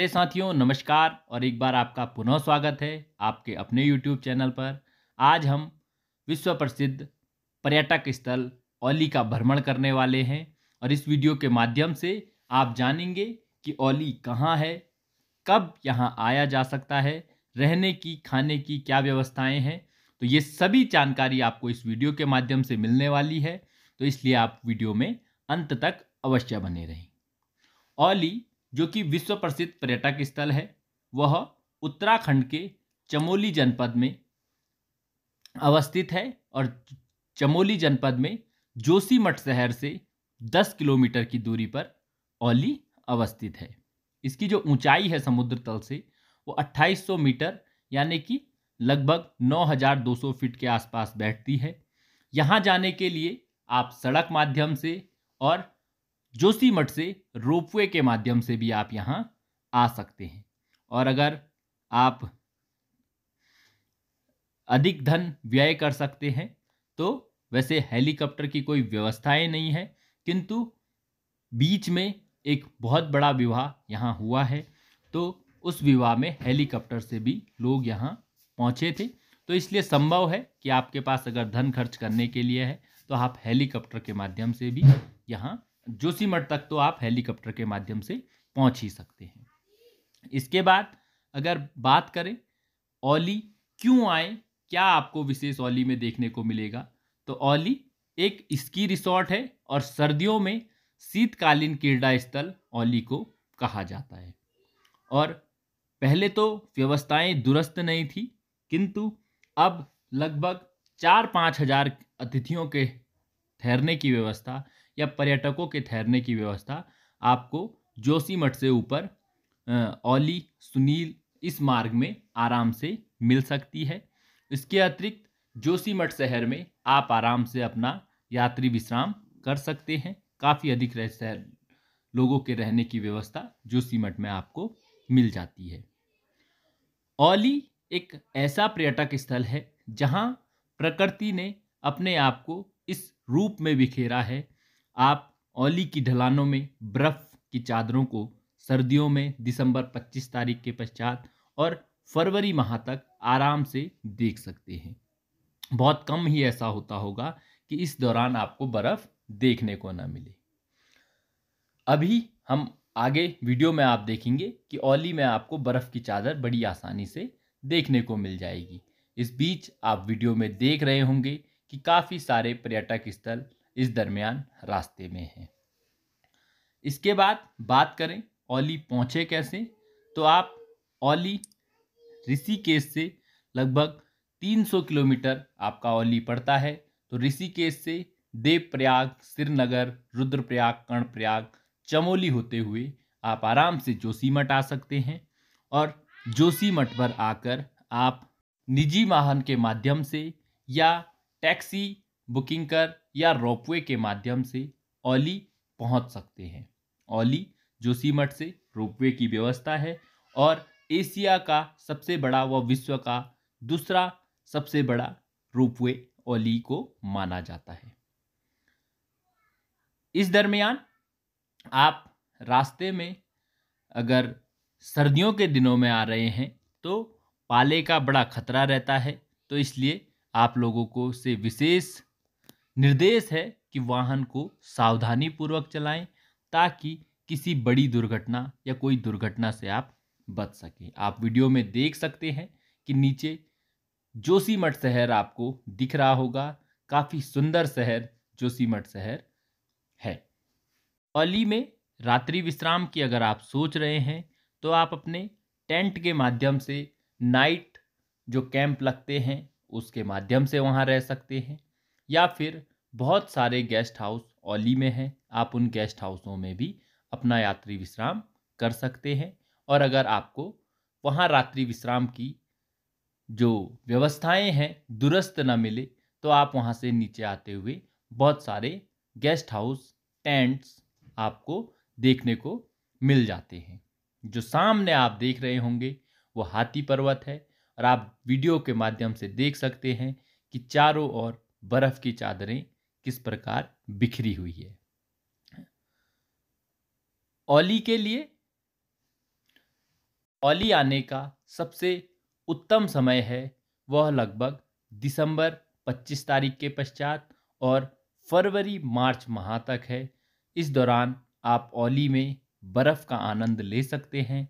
प्यारे साथियों नमस्कार और एक बार आपका पुनः स्वागत है आपके अपने यूट्यूब चैनल पर आज हम विश्व प्रसिद्ध पर्यटक स्थल ओली का भ्रमण करने वाले हैं और इस वीडियो के माध्यम से आप जानेंगे कि ओली कहाँ है कब यहाँ आया जा सकता है रहने की खाने की क्या व्यवस्थाएं हैं तो ये सभी जानकारी आपको इस वीडियो के माध्यम से मिलने वाली है तो इसलिए आप वीडियो में अंत तक अवश्य बने रहें ओली जो कि विश्व प्रसिद्ध पर्यटक स्थल है वह उत्तराखंड के चमोली जनपद में अवस्थित है और चमोली जनपद में जोशीमठ शहर से 10 किलोमीटर की दूरी पर औली अवस्थित है इसकी जो ऊंचाई है समुद्र तल से वो 2800 मीटर यानी कि लगभग 9200 फीट के आसपास बैठती है यहाँ जाने के लिए आप सड़क माध्यम से और जोशी मठ से रोपवे के माध्यम से भी आप यहाँ आ सकते हैं और अगर आप अधिक धन व्यय कर सकते हैं तो वैसे हेलीकॉप्टर की कोई व्यवस्थाएं नहीं है किंतु बीच में एक बहुत बड़ा विवाह यहाँ हुआ है तो उस विवाह में हेलीकॉप्टर से भी लोग यहाँ पहुँचे थे तो इसलिए संभव है कि आपके पास अगर धन खर्च करने के लिए है तो आप हेलीकॉप्टर के माध्यम से भी यहाँ जोशीमठ तक तो आप हेलीकॉप्टर के माध्यम से पहुंच ही सकते हैं इसके बाद अगर बात करें ओली क्यों आए क्या आपको विशेष ओली में देखने को मिलेगा तो ओली एक स्की रिसोर्ट है और सर्दियों में शीतकालीन क्रीड़ा स्थल ओली को कहा जाता है और पहले तो व्यवस्थाएं दुरुस्त नहीं थी किंतु अब लगभग चार पाँच हजार अतिथियों के ठहरने की व्यवस्था या पर्यटकों के ठहरने की व्यवस्था आपको जोशीमठ से ऊपर ओली सुनील इस मार्ग में आराम से मिल सकती है इसके अतिरिक्त मठ शहर में आप आराम से अपना यात्री विश्राम कर सकते हैं काफ़ी अधिक शहर लोगों के रहने की व्यवस्था जोशीमठ में आपको मिल जाती है ओली एक ऐसा पर्यटक स्थल है जहाँ प्रकृति ने अपने आप को इस रूप में बिखेरा है आप ओली की ढलानों में बर्फ़ की चादरों को सर्दियों में दिसंबर 25 तारीख के पश्चात और फरवरी माह तक आराम से देख सकते हैं बहुत कम ही ऐसा होता होगा कि इस दौरान आपको बर्फ़ देखने को ना मिले अभी हम आगे वीडियो में आप देखेंगे कि ओली में आपको बर्फ़ की चादर बड़ी आसानी से देखने को मिल जाएगी इस बीच आप वीडियो में देख रहे होंगे कि काफ़ी सारे पर्यटक स्थल इस दरमियान रास्ते में है इसके बाद बात करें ओली पहुँचे कैसे तो आप ओली ऋषिकेश से लगभग 300 किलोमीटर आपका ओली पड़ता है तो ऋषिकेश से देवप्रयाग श्रीनगर रुद्रप्रयाग कर्णप्रयाग चमोली होते हुए आप आराम से जोशीमठ आ सकते हैं और जोशीमठ पर आकर आप निजी वाहन के माध्यम से या टैक्सी बुकिंग कर या रोपवे के माध्यम से ओली पहुंच सकते हैं ओली जोशीमठ से रोपवे की व्यवस्था है और एशिया का सबसे बड़ा व विश्व का दूसरा सबसे बड़ा रोपवे ओली को माना जाता है इस दरमियान आप रास्ते में अगर सर्दियों के दिनों में आ रहे हैं तो पाले का बड़ा खतरा रहता है तो इसलिए आप लोगों को से विशेष निर्देश है कि वाहन को सावधानी पूर्वक चलाएं ताकि किसी बड़ी दुर्घटना या कोई दुर्घटना से आप बच सकें आप वीडियो में देख सकते हैं कि नीचे जोशीमठ शहर आपको दिख रहा होगा काफ़ी सुंदर शहर जोशीमठ शहर है ओली में रात्रि विश्राम की अगर आप सोच रहे हैं तो आप अपने टेंट के माध्यम से नाइट जो कैंप लगते हैं उसके माध्यम से वहाँ रह सकते हैं या फिर बहुत सारे गेस्ट हाउस ओली में हैं आप उन गेस्ट हाउसों में भी अपना यात्री विश्राम कर सकते हैं और अगर आपको वहाँ रात्रि विश्राम की जो व्यवस्थाएं हैं दुरुस्त न मिले तो आप वहाँ से नीचे आते हुए बहुत सारे गेस्ट हाउस टेंट्स आपको देखने को मिल जाते हैं जो सामने आप देख रहे होंगे वो हाथी पर्वत है और आप वीडियो के माध्यम से देख सकते हैं कि चारों ओर बर्फ़ की चादरें किस प्रकार बिखरी हुई है ओली के लिए ओली आने का सबसे उत्तम समय है वह लगभग दिसंबर 25 तारीख के पश्चात और फरवरी मार्च माह तक है इस दौरान आप ओली में बर्फ़ का आनंद ले सकते हैं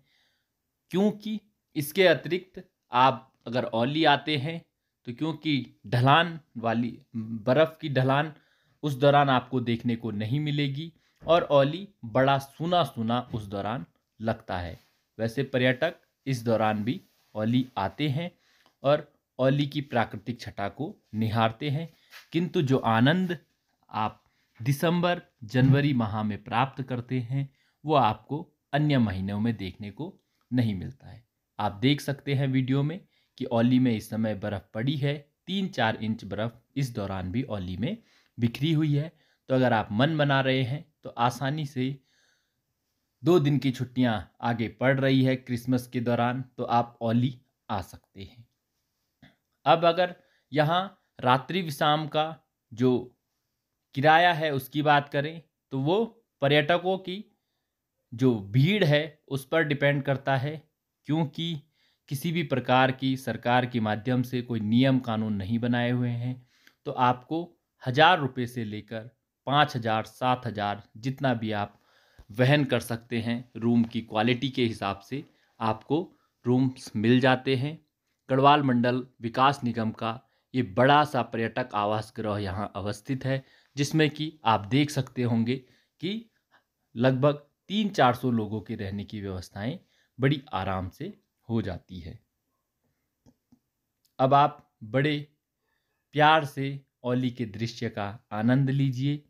क्योंकि इसके अतिरिक्त आप अगर ओली आते हैं तो क्योंकि ढलान वाली बर्फ़ की ढलान उस दौरान आपको देखने को नहीं मिलेगी और ओली बड़ा सूना सूना उस दौरान लगता है वैसे पर्यटक इस दौरान भी ओली आते हैं और ओली की प्राकृतिक छटा को निहारते हैं किंतु जो आनंद आप दिसंबर जनवरी माह में प्राप्त करते हैं वो आपको अन्य महीनों में देखने को नहीं मिलता है आप देख सकते हैं वीडियो में कि ओली में इस समय बर्फ़ पड़ी है तीन चार इंच बर्फ़ इस दौरान भी ओली में बिखरी हुई है तो अगर आप मन बना रहे हैं तो आसानी से दो दिन की छुट्टियां आगे पड़ रही है क्रिसमस के दौरान तो आप ओली आ सकते हैं अब अगर यहाँ रात्रि विश्राम का जो किराया है उसकी बात करें तो वो पर्यटकों की जो भीड़ है उस पर डिपेंड करता है क्योंकि किसी भी प्रकार की सरकार के माध्यम से कोई नियम कानून नहीं बनाए हुए हैं तो आपको हज़ार रुपये से लेकर पाँच हज़ार सात हज़ार जितना भी आप वहन कर सकते हैं रूम की क्वालिटी के हिसाब से आपको रूम्स मिल जाते हैं गढ़वाल मंडल विकास निगम का ये बड़ा सा पर्यटक आवास ग्रह यहाँ अवस्थित है जिसमें कि आप देख सकते होंगे कि लगभग तीन चार सौ लोगों के रहने की व्यवस्थाएं बड़ी आराम से हो जाती है अब आप बड़े प्यार से ओली के दृश्य का आनंद लीजिए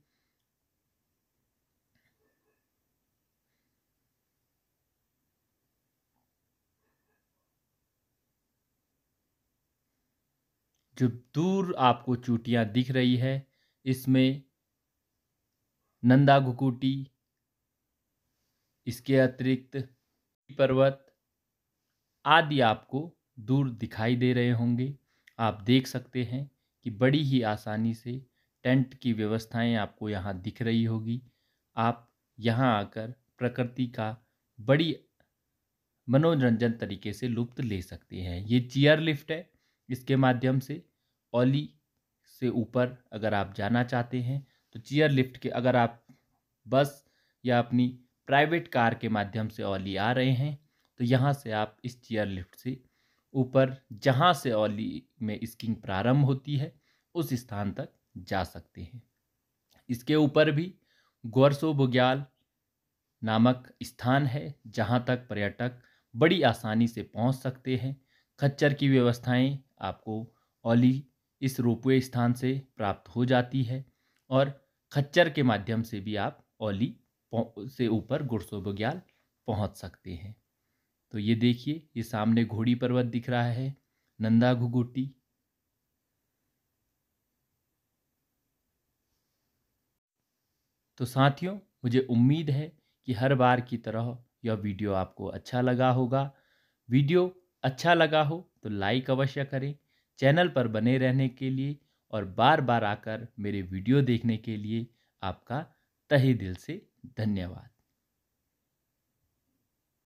जो दूर आपको चूटियां दिख रही है इसमें नंदा घुकुटी इसके अतिरिक्त पर्वत आदि आपको दूर दिखाई दे रहे होंगे आप देख सकते हैं कि बड़ी ही आसानी से टेंट की व्यवस्थाएं आपको यहाँ दिख रही होगी आप यहाँ आकर प्रकृति का बड़ी मनोरंजन तरीके से लुप्त ले सकते हैं ये चेयर लिफ्ट है इसके माध्यम से ओली से ऊपर अगर आप जाना चाहते हैं तो चेयर लिफ्ट के अगर आप बस या अपनी प्राइवेट कार के माध्यम से ओली आ रहे हैं तो यहाँ से आप इस चेयर लिफ्ट से ऊपर जहाँ से ओली में स्किंग प्रारंभ होती है उस स्थान तक जा सकते हैं इसके ऊपर भी गोरसो बुग्याल नामक स्थान है जहाँ तक पर्यटक बड़ी आसानी से पहुँच सकते हैं खच्चर की व्यवस्थाएं आपको ओली इस रोपवे स्थान से प्राप्त हो जाती है और खच्चर के माध्यम से भी आप ओली से ऊपर गुरसो बग्याल पहुँच सकते हैं तो ये देखिए ये सामने घोड़ी पर्वत दिख रहा है नंदा घुगुटी तो साथियों मुझे उम्मीद है कि हर बार की तरह यह वीडियो आपको अच्छा लगा होगा वीडियो अच्छा लगा हो तो लाइक अवश्य करें चैनल पर बने रहने के लिए और बार बार आकर मेरे वीडियो देखने के लिए आपका तहे दिल से धन्यवाद